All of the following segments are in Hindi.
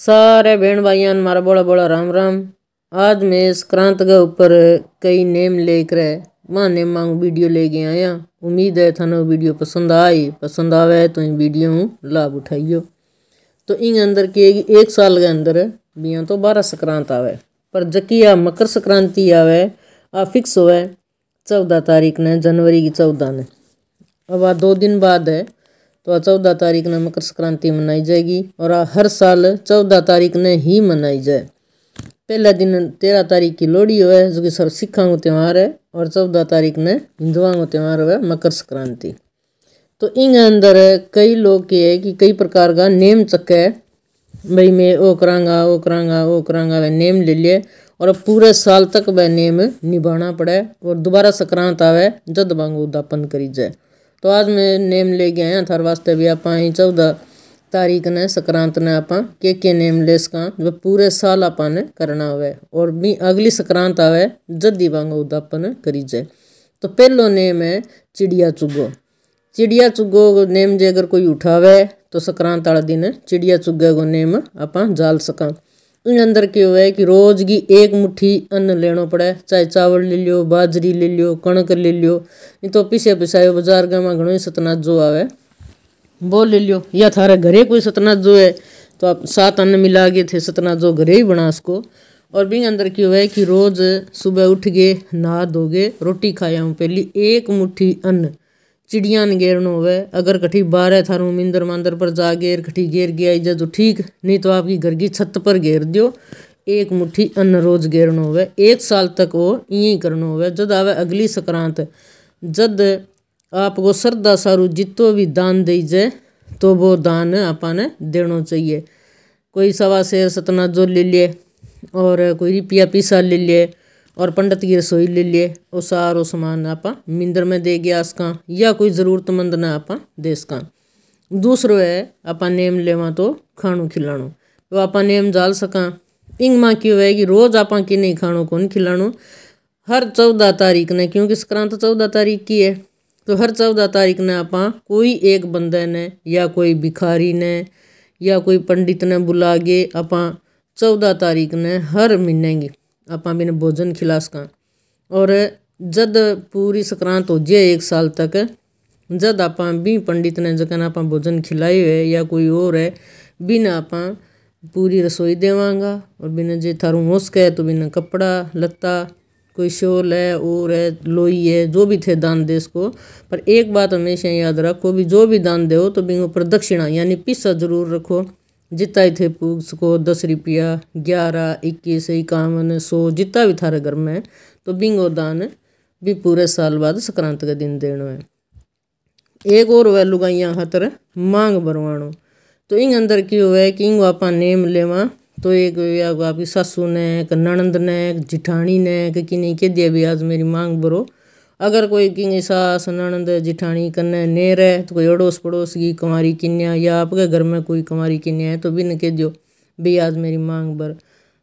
सारे बहन भाइयान मारा बोला बोला राम राम आज मैं संक्रांत के ऊपर कई नेम लेकर माँ नेम मांग वीडियो लेके आया उम्मीद है थानो वीडियो पसंद आई पसंद आवे तो इन वीडियो लाभ उठाइयो तो इन अंदर के एक साल के अंदर बिया तो बारह संक्रांत आवे पर जकी आ मकर संक्रांति आवे आ फिक्स होवे चौदह तारीख ने जनवरी की चौदह ने अब आ दो दिन बाद है तो चौदह तारीख ने मकर संक्रांति मनाई जाएगी और हर साल चौदह तारीख ने ही मनाई जाए पहला दिन तेरह तारीख की लोहड़ी हुआ जो कि सर सिखा को त्यौहार है और चौदह तारीख ने हिंदुआ को त्यौहार हुआ मकर संक्रांति तो इन अंदर कई लोग के है कि कई प्रकार का नेम चक्का है भाई मैं ओ करांगा ओ करांगा ओ करांगा वह नेम ले लिए और पूरे साल तक वह नेम निभाना पड़े और दोबारा संक्रांत आवे जद वागू दापन करी जाए तो आज मैं नेम ले गया हैं थर वास्ते भी आप चौदह तारीख ने संक्रांत ने आप के के नेम ले सका जो पूरे साल आपने करना हो और भी अगली संक्रांत आवे जद्दी ही उद अपन करी जाए तो पहलो नेम है चिड़िया चुगो चिड़िया चुगो नेम जे अगर कोई उठावे तो संक्रांत वाला दिन चिड़िया चुगे को नेम आप जाल सका इन अंदर क्यों है कि रोज की एक मुट्ठी अन्न लेना पड़े चाहे चावल ले लियो बाजरी ले लियो कणक ले लियो नहीं तो पीछे पिसायो बाजार का में घो सतनाज जो आवे वो ले लियो या थारे घरे कोई सतनाज जो है तो आप सात अन्न मिला गए थे सतनाज जो घरे ही बना उसको और बिंग अंदर क्यों है कि रोज सुबह उठ गए नहा धोगे रोटी खाया हूँ पहली एक मुट्ठी अन्न चिड़िया ने गेर होवे अगर कठी बारह थारू मिंदर मंदर पर जा गेर कठी गेर गया इज्जा तो ठीक नहीं तो आपकी घर की छत पर घेर दियो एक मुट्ठी अन्न रोज घेरना होवे एक साल तक वो यही करना होवे जद आवे अगली संक्रांत जद आपको श्रद्धा सारू जितो भी दान दे जाए तो वो दान आपने देना चाहिए कोई सवा शेर सतना जो ले लिए और कोई रिपिया पीसा ले लिए और पंडित की रसोई ले लिए और सारो समान आप मिंदर में दे गया सका या कोई ज़रूरतमंद ने आप दे सका दूसरो है आप नेम लेवा तो खाणो खिलाणु तो आप नेम जाल सका इंग माँ क्यों है कि रोज़ आप कि नहीं खाणो कौन खिलाणु हर चौदह तारीख ने क्योंकि सक्रांत चौदह तारीख की है तो हर चौदह तारीख ने आप कोई एक बंदे ने या कोई भिखारी ने या कोई पंडित ने बुला के आप चौदह तारीख ने हर महीने की ਆਪਾਂ ਇਹਨੂੰ ਭੋਜਨ ਖਿਲਾ ਸਕਾਂ ਔਰ ਜਦ ਪੂਰੀ ਸਕਰਾਂਤ ਹੋ ਜੇ 1 ਸਾਲ ਤੱਕ ਜਦ ਆਪਾਂ ਵੀ ਪੰਡਿਤ ਨੇ ਜਕਨ ਆਪਾਂ ਭੋਜਨ ਖਿਲਾਈ ਹੋਏ ਜਾਂ ਕੋਈ ਹੋਰ ਹੈ ਬਿਨਾ ਆਪਾਂ ਪੂਰੀ ਰਸੋਈ ਦੇਵਾਂਗਾ ਔਰ ਬਿਨਾ ਜੇ ਥਾਰੂ ਹੋ ਸਕੇ ਤੋ ਬਿਨਾ ਕਪੜਾ ਲੱਤਾ कोई शोल है और है लोई है जो भी थे दान दे इसको पर एक बात हमेशा याद रखो भी जो भी दान दे हो तो बिंगो प्रदक्षिणा यानी पिस्सा जरूर रखो जिता ही थे उसको दस रुपया ग्यारह इक्कीस इक्यावन सौ जिता भी थारे गर्म है तो बिंगो दान भी पूरे साल बाद संक्रांत के दिन देना है एक और वह लुगाइया खातर मांग बरवाणो तो इंग अंदर की हुआ कि इंगो आप नेम लेवा तो एक आपकी सासू ने एक नणंद ने एक जिठानी ने कि नहीं कह दिया भी आज मेरी मांग बरो अगर कोई किंग सास सननंद जिठानी कन्ने नेर है तो कोई अड़ोस पड़ोस की कुमारी किन्या या आपके घर में कोई कुमारी किन्या है तो बिन कह दो बे आज मेरी मांग भर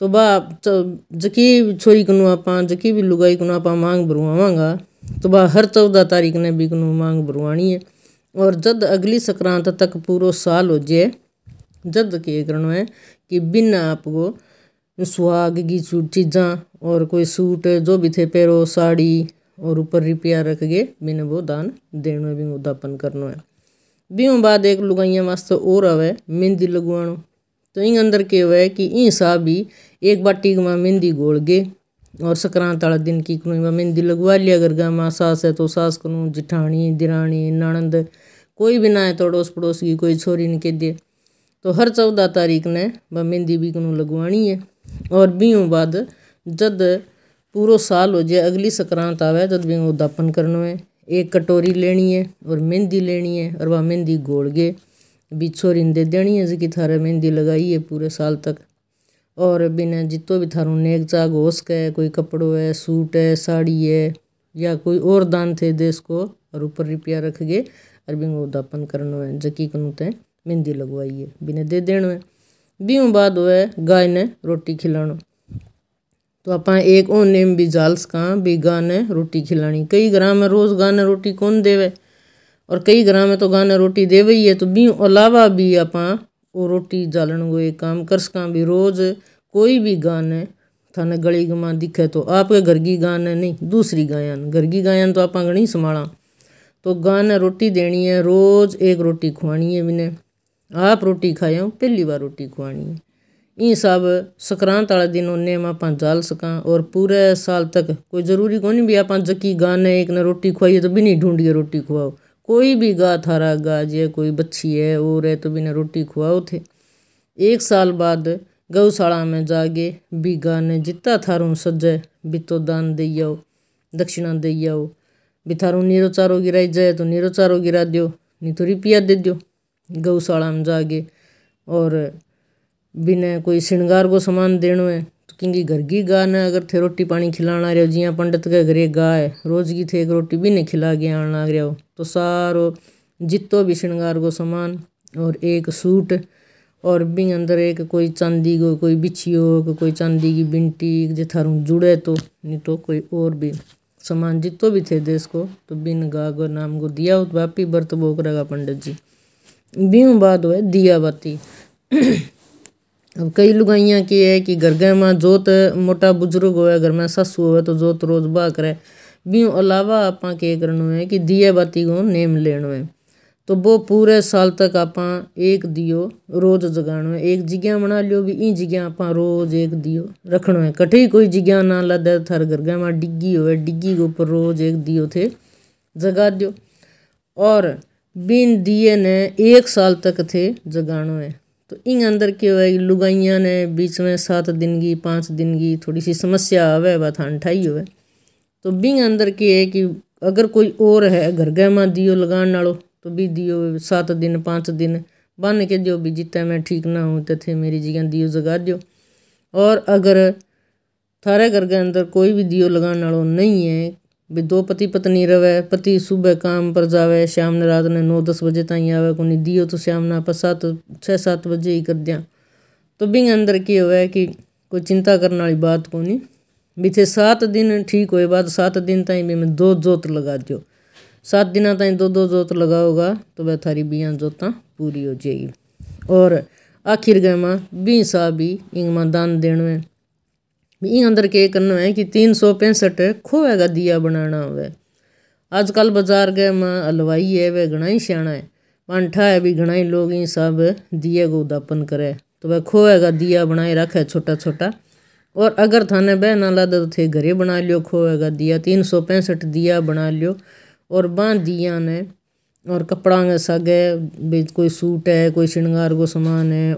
तो बा तो जकी छोरी कनु आप जकी भी लुगाई कनु आप मांग भरवावांगा तो बा हर चौदह तारीख ने भी कनु मांग भरवानी है और जद अगली संक्रांत तक पूरो साल हो जाए जद के करना है कि बिना आपको सुहाग की चीज़ा और कोई सूट जो भी थे पेरो साड़ी और ऊपर रिपिया रख गए बिन वो दान देनो भी उदापन करनो है बीओ बाद एक लुगाइया वास्ते और आवे मेहंदी लगवाणो तो इं अंदर के हुआ है कि ई साहब भी एक बाटी में मेहंदी गोल गए और संक्रांत वाला दिन की कनू मेहंदी लगवा लिया अगर गाँव सास है तो सास कनू जिठानी दिरानी नणंद कोई भी ना है तो अड़ोस पड़ोस की कोई छोरी ने कह दे तो हर चौदह तारीख ने वह मेहंदी भी कनू लगवानी है और बीओ बाद जद पूरा साल हो जाए अगली संक्रांत आवे जब भी वो दापन करनो है एक कटोरी लेनी है और मेहंदी लेनी है और वह मेहंदी घोल के भी छोरी देनी है जिकी थारे मेहंदी लगाई है पूरे साल तक और बिना जितो भी थारू नेक चाक हो है कोई कपड़ो है सूट है साड़ी है या कोई और दान थे देश को और ऊपर रुपया रख गए और बिंग वो दापन करनो है जकी कनु तें मेहंदी लगवाई है दे देना है बीऊ बाद वो गाय ने रोटी खिलाना तो आप एक ओ नेम भी जाल सका भी गाने रोटी खिलानी कई ग्राम में रोज़ गाने रोटी कौन देवे और कई ग्राम में तो गाने रोटी देवे ही है तो बी अलावा भी आप रोटी जालन को एक काम कर सका भी रोज़ कोई भी गाने थाने गली गमा दिखे तो आपके घर की गान नहीं दूसरी गायन घर की गायन तो आप घनी संभाला तो गाने रोटी देनी है रोज़ एक रोटी खुआनी है मैंने आप रोटी खाया पहली बार रोटी खुआनी है ई सब संक्रांत वाले दिन उनने में आप जाल सक और पूरे साल तक कोई ज़रूरी कौन भी आप जकी गाने एक ने रोटी खुआइए तो भी नहीं ढूंढिए रोटी खुआओ कोई भी गा थारा गा है कोई बच्ची है और है तो बिना रोटी खुआओ थे एक साल बाद गौशाला में जागे भी गाने जितना थारू सज्जे भी तो दान दे आओ दक्षिणा दे आओ भी थारू नीरो चारो गिराई जाए तो नीरो चारो गिरा दियो नहीं तो रिपिया दे दियो गौशाला में जागे और बिना कोई श्रृंगार को सामान देनो है क्योंकि तो घर की गाय ने अगर थे रोटी पानी खिलाना रहो जिया पंडित के घरे गाय है रोज की थे एक रोटी भी नहीं खिला के आना रहो तो सारो जितो भी श्रृंगार को सामान और एक सूट और भी अंदर एक कोई चांदी को कोई बिछी हो कोई चांदी की बिंटी जे थारू जुड़े तो नहीं तो कोई और भी सामान जितो भी थे देश को तो बिन गा गो नाम को दिया हो तो वापी व्रत बोक पंडित जी बीऊ बात हो दिया बाती अब कई लुगाइयाँ की है कि घर घर में जोत मोटा बुजुर्ग हो घर में सासू हो तो जोत रोज बा करे बी अलावा आप करना है कि दिए बाती को नेम लेना है तो वो पूरे साल तक आप एक दियो रोज जगाना है एक जिज्ञा बना लियो भी ई जिज्ञा आप रोज एक दियो रखना है कठे कोई जिज्ञा ना लादे तो थार घर घर में डिग्गी होवे डिग्गी के ऊपर रोज एक दियो थे जगा दियो और बिन दिए ने एक साल तक थे जगाना है तो इन अंदर क्यों है लुगाइया ने बीच में सात दिन की पाँच दिन की थोड़ी सी समस्या आवे थान ठाई हो तो बिंग अंदर के है कि अगर कोई और है घर गह में दियो लगा नो तो भी दियो सात दिन पाँच दिन बन के दियो भी जितना मैं ठीक ना हूँ तो थे मेरी जगह दियो जगा दियो और अगर थारे घर के अंदर कोई भी दियो लगा नो नहीं है भी दो पति पत्नी रवे पति सुबह काम पर जावे शाम ने रात ने नौ दस बजे ताई आवे कोनी दियो तो शाम ने आप सात छः सात बजे ही कर दिया तो बिंग अंदर की हुआ कि कोई चिंता करने वाली बात को कोनी बीते सात दिन ठीक होए बाद सात दिन ताई भी मैं दो जोत लगा दियो सात दिन ताई दो दो जोत लगाओगा तो वह थारी बियाँ जोता पूरी हो जाएगी और आखिर गए माँ बी सा भी इंग माँ दान देने में इन अंदर के करना है कि तीन सौ पैंसठ खोए का दिया बनाना वे आजकल बाजार के माँ हलवाई है वे घना ही सियाणा है पांठा है भी घना ही लोग इन सब दिए को उदापन करे तो वह खोए का दिया बनाए रखे छोटा छोटा और अगर थाने बह ना लादा तो थे घरे बना लियो खोए का दिया तीन सौ पैंसठ दिया बना लियो और बाँ दिया ने और कपड़ा के सग है कोई सूट है को सामान है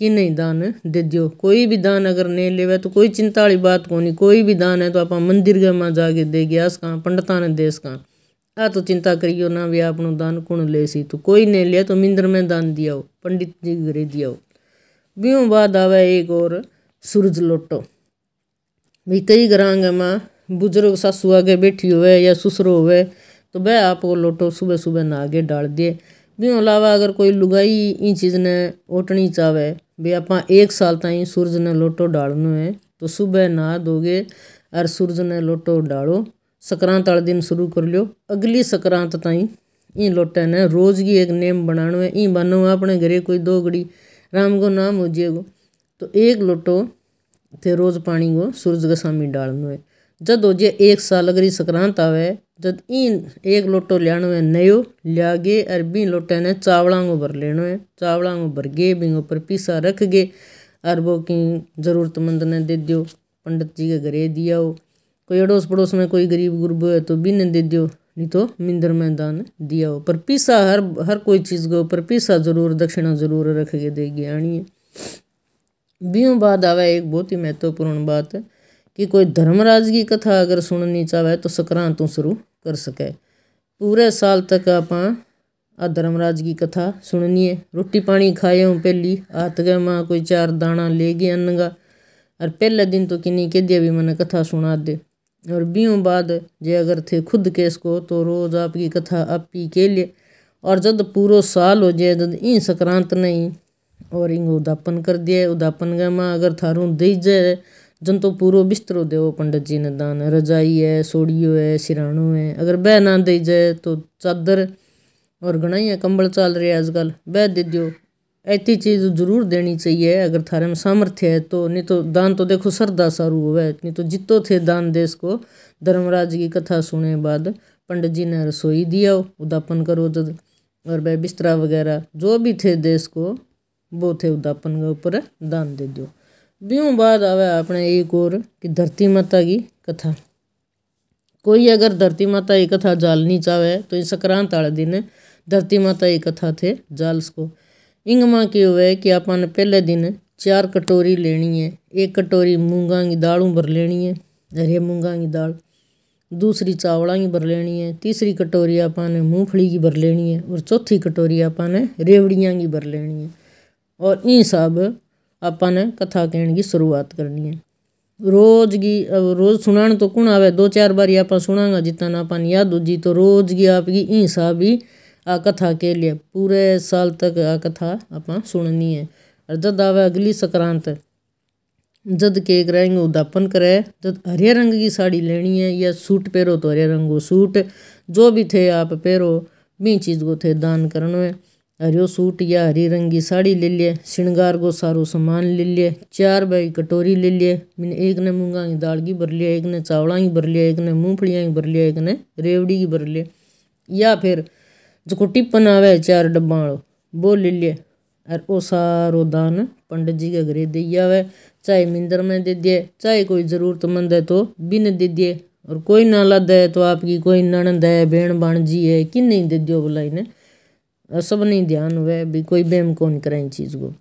कि नहीं दान दे दियो कोई भी दान अगर नहीं लेवे तो कोई चिंता वाली बात को नहीं कोई भी दान है तो आप मंदिर के माँ जाके दे गया सका पंडिता ने दे सका आ तो चिंता करियो ना भी आप दान कौन ले सी तो कोई नहीं लिया तो मिंद्र में दान दिया हो पंडित जी घरे दिया हो ब्यों बाद आवे एक और सूरज लोटो भी कई ग्रांग माँ बुजुर्ग सासू आगे बैठी हुए या ससुर हुए तो वह आपको लोटो सुबह सुबह नहा के डाल दिए ब्यों अलावा अगर कोई लुगाई इन चीज़ ने ओटनी चावे भी आप एक साल ताईं सूरज ने लोटो डालनो है तो सुबह नहा दोगे और सूरज ने लोटो डालो संक्रांत वाले दिन शुरू कर लियो अगली संक्रांत ताईं ई लोटे ने रोज की एक नेम बनाना है ई बनो अपने घरे कोई दो गड़ी राम को नाम हो जाएगो तो एक लोटो थे रोज पानी को सूरज के सामी डालनो है जद हो जे एक साल अगरी संक्रांत आवे जद इन एक लोटो लियानो है नयो लिया गे और बी लोटे ने चावलों को भर लेनो है चावलों को भर गए बी ऊपर पीसा रख गए और वो कहीं जरूरतमंद ने दे दियो पंडित जी के घरे दिया हो कोई अड़ोस पड़ोस में कोई गरीब गुरब है तो भी ने दे दियो नहीं तो मिंद्र में दान दिया हो पर पीसा हर हर कोई चीज़ को पर पीसा जरूर दक्षिणा जरूर रख के देगी आनी है बीओ बाद आवा एक बहुत ही महत्वपूर्ण बात है कि कोई धर्मराज की कथा अगर सुननी चाहे तो तो शुरू कर सके पूरे साल तक आप आ धर्मराज की कथा सुननी है रोटी पानी खाए हूँ पहली आत गए माँ कोई चार दाना ले गए अन्नगा और पहले दिन तो किन्नी कह दिया भी मैंने कथा सुना दे और बीयों बाद जे अगर थे खुद केस को तो रोज़ आपकी कथा आप ही के लिए और जब पूरा साल हो जाए जब ई सक्रांत नहीं और इंग उदापन कर दिया उदापन गए माँ अगर थारू दे जाए जन तो पूरो बिस्तरो देवो पंडित जी ने दान रजाई है सोड़ियो है सिराणो है अगर बह ना दे जाए तो चादर और घना ही कंबल चल रहे आजकल बह दे दो ऐसी चीज़ जरूर देनी चाहिए अगर थारे में सामर्थ्य है तो नहीं तो दान तो देखो सरदा सारू हुआ नहीं तो जितो थे दान देश को धर्मराज की कथा सुने बाद पंडित जी ने रसोई दिया उदापन करो जद और वह बिस्तरा वगैरह जो भी थे देश को वो थे उदापन के ऊपर दान दे दो ब्यू बाद आवे अपने एक और कि धरती माता की कथा कोई अगर धरती माता की कथा जालनी चाहे तो इस संक्रांत वाले दिन धरती माता की कथा थे जाल को इंग माँ के हुए कि अपन पहले दिन चार कटोरी लेनी है एक कटोरी मूंगा की दालू भर लेनी है हरे मूंगा की दाल दूसरी चावलों की भर लेनी है तीसरी कटोरी आपने मूंगफली की भर लेनी है और चौथी कटोरी अपन रेवड़ियाँ की भर लेनी है और इन सब ਆਪਾਂ ਨੇ ਕਥਾ ਕਹਿਣ ਦੀ ਸ਼ੁਰੂਆਤ ਕਰਨੀ ਹੈ रोज की रोज सुनान तो कौन आवे दो चार बार आप सुनागा जितना अपन याद हो जी तो रोज की आपकी ई हिसाब ही आ कथा के लिए पूरे साल तक आ कथा आप सुननी है और जद आवे अगली संक्रांत जद केक रंग उदापन करे जद हरे रंग की साड़ी लेनी है या सूट पहरो तो हरे रंग को सूट जो भी थे आप पहरो भी चीज़ को थे दान करना हरियो सूट या हरी रंग की साड़ी ले लिए श्रृंगार को सारो सामान ले लिए चार बाई कटोरी ले लिए एक ने मूंगा की दाल की भर लिया एक ने चावला की भर लिया एक ने मूंगफलियां की भर लिया एक ने रेवड़ी की भर लिया या फिर जो टिप्पण आवे चार डब्बा वालों वो ले लिए और वो सारो दान पंडित जी के घरे दे आवे चाहे मिंदर में दे दिए चाहे कोई ज़रूरतमंद है तो बिन दे दिए और कोई नाला है तो आपकी कोई नणंद है बहन जी है कि नहीं दे दियो बोला इन्हें और नहीं ध्यान हुए भी कोई बेम कौन कराए चीज़ को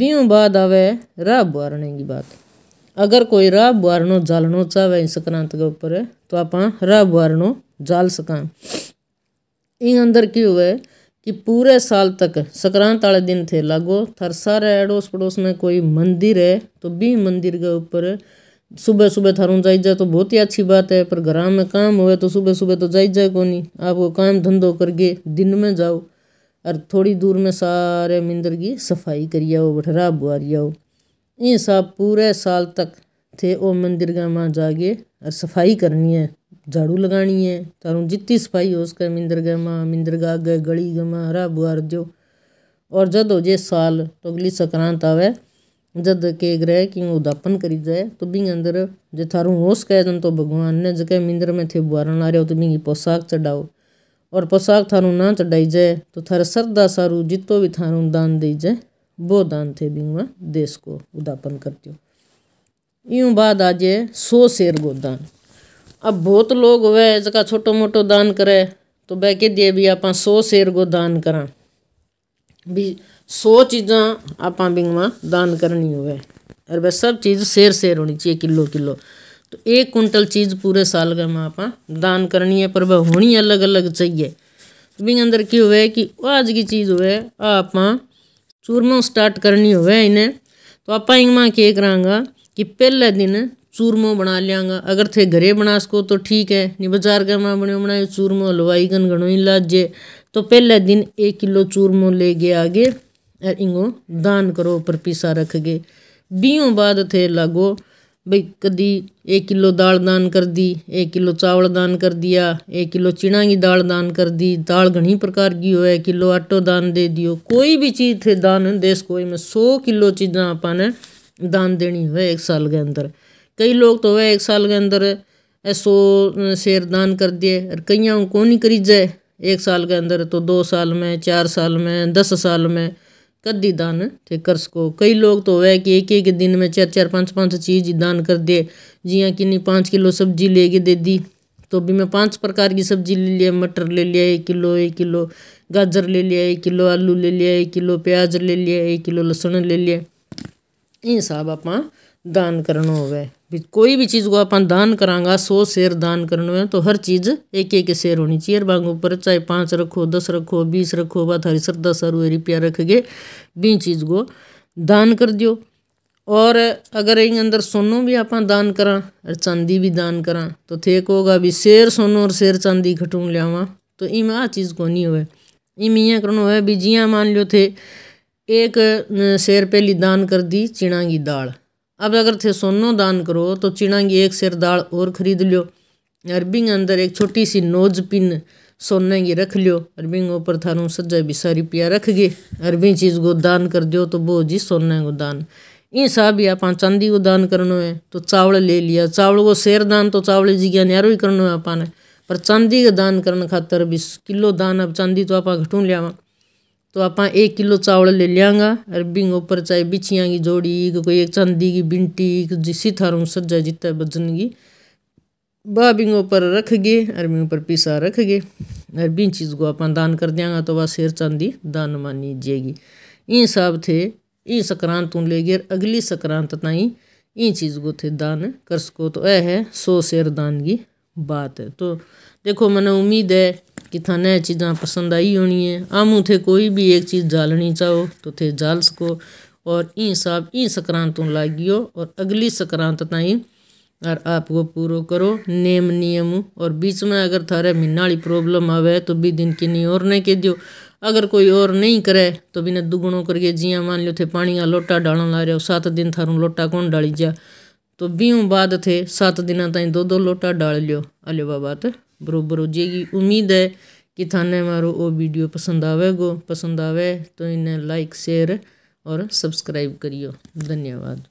बीहू बाद आवे राह बुआरने की बात अगर कोई राह बुआरनो जालनो चाहे संक्रांत के ऊपर तो आप राह बुआरनो जाल सका इन अंदर की हुए कि पूरे साल तक संक्रांत वाले दिन थे लागो थर सारे अड़ोस पड़ोस में कोई मंदिर है तो बी मंदिर के ऊपर सुबह सुबह थारू जाए तो बहुत ही अच्छी बात है पर घर में काम हुए तो सुबह सुबह तो जाए को नहीं आपको काम धंधो करके दिन में जाओ और थोड़ी दूर में सारे मिंदर की सफाई करी आओ बठरा बुआरी आओ ये सब पूरे साल तक थे ओ मंदिर का माँ जागे और सफाई करनी है झाड़ू लगानी है तारू जितनी सफाई हो उसका मिंदर गए माँ मिंदर गा गए गली माँ हरा बुआर जो और जद हो जे साल तो अगली संक्रांत आवे जद के ग्रह की उदापन करी जाए तो बिंग अंदर जे थारू होश कह जन तो भगवान ने जगह मिंद्र में थे बुआरण आ रहे हो तो बिंगी पोशाक चढ़ाओ और पोशाक थारू ना चढ़ाई जाए तो थारे श्रद्धा सारू जितो भी थारू दान दी जाए वो दान थे बिंग वहाँ देश को उदापन करती हो यूँ बाद आ जाए सौ शेर गो दान अब बहुत लोग वह जगह छोटो मोटो दान करे तो वह कह दिए भी आप सौ शेर गो दान करा भी सौ चीज़ा आप दान करनी हो और सब चीज़ सेर सेर होनी चाहिए किलो किलो तो एक कुंटल चीज़ पूरे साल का में आप दान करनी है पर वह होनी अलग अलग चाहिए तो बिंग अंदर की हुए कि आज की चीज़ हुए आप चूरमा स्टार्ट करनी हुए इन्हें तो आप इनमें के करांगा कि पहले दिन चूरमो बना लियांगा अगर थे घरे बना सको तो ठीक है नहीं बाजार का माँ बने बनाए चूरमो हलवाई कन घणो ही लाजे तो पहले दिन एक किलो चूरमो ले गया आगे इंगो दान करो ऊपर पीसा रख गए 20 बाद ਥੇ ਲਾਗੋ ਬਈ ਕਦੀ 1 ਕਿਲੋ ਦਾਲ ਦਾਨ ਕਰ ਦੀ 1 ਕਿਲੋ ਚਾਵਲ ਦਾਨ ਕਰ ਦਿਆ 1 ਕਿलो चिणा की दाल दान कर दी दाल घनी प्रकार की हो किलो आटो दान दे दियो कोई भी चीज़ थे दान देश कोई में सौ किलो चीज़ा अपन दान देनी हो एक साल के अंदर कई लोग तो वह एक साल के अंदर सौ शेर दान कर दिए और कईयों कौन नहीं करी जाए एक साल के अंदर तो दो साल में चार साल में दस साल में कर दी दान कर सको कई लोग तो वह कि एक एक दिन में चार चार पाँच पाँच चीज दान कर दे जिया कि नहीं पाँच किलो सब्जी लेके दे दी तो भी मैं पाँच प्रकार की सब्जी ले लिया मटर ले लिया एक किलो एक किलो गाजर ले लिया एक किलो आलू ले लिया एक किलो प्याज ले लिया एक किलो लहसुन ले लिया इन सब आप दान करना हो कोई भी चीज़ को अपन दान करांगा सौ शेयर दान करने में तो हर चीज़ एक एक शेयर होनी चाहिए बांग ऊपर चाहे पाँच रखो दस रखो बीस रखो बा थारी श्रद्धा सारू रुपया रख गए बी चीज़ को दान कर दियो और अगर इन अंदर सोनू भी आप दान करा और चांदी भी दान करा तो थे होगा भी शेर सोनू और शेर चांदी घटूंग लियावा तो इम आ चीज़ को नहीं हुए इम इं करो है भी जिया मान लो थे एक शेर पहली दान कर दी चिणा की दाल अब अगर थे सोनो दान करो तो की एक सिर दाल और खरीद लियो अरबिंग अंदर एक छोटी सी नोज पिन सोने की रख लियो अरबिंग ऊपर थारू सज्जा बिसारी पिया रख गए अरबी चीज़ को दान कर दो तो वो जी सोने को दान इन साहब आप चांदी को दान करनो है तो चावल ले लिया चावल को शेर दान तो चावल जी ज्ञान यारो ही करना है आपने पर चांदी का दान करने खातर भी किलो दान अब चांदी तो आप घटू लिया तो आप एक किलो चावल ले लियांगा और बिंग ऊपर चाहे बिछिया की जोड़ी कोई एक चांदी की बिंटी जिसी थारू सज्जा जीता बजन की वह बिंग ऊपर रख गए और बिंग ऊपर पीसा रख गए और बिन चीज़ को आप दान कर देंगे तो वह शेर चांदी दान मानी जाएगी इन हिसाब थे इन संक्रांत ले गए अगली संक्रांत ताई इन चीज़ को थे दान कर सको तो यह है सौ शेर दान की बात है तो देखो मैंने उम्मीद है कि थाने चीज़ा पसंद आई होनी है आमू थे कोई भी एक चीज़ जालनी चाहो तो थे जाल सको और ई साहब ई सक्रांतों लागियो और अगली संक्रांत ताई और आपको पूरो करो नेम नियम और बीच में अगर थारे महीना प्रॉब्लम आवे तो भी दिन किन्नी और नहीं कह दियो अगर कोई और नहीं करे तो बिना दुगुणों करके जिया मान लो थे पानी का लोटा डालन ला रहे हो सात दिन थारू लोटा कौन डाली जा तो बीहू बाद थे सात दिन ताई दो दो लोटा डाल लियो अले बात बराबर हो जाएगी उम्मीद है कि थाने मारो वो वीडियो पसंद आवेगो पसंद आवे तो इन्हें लाइक शेयर और सब्सक्राइब करियो धन्यवाद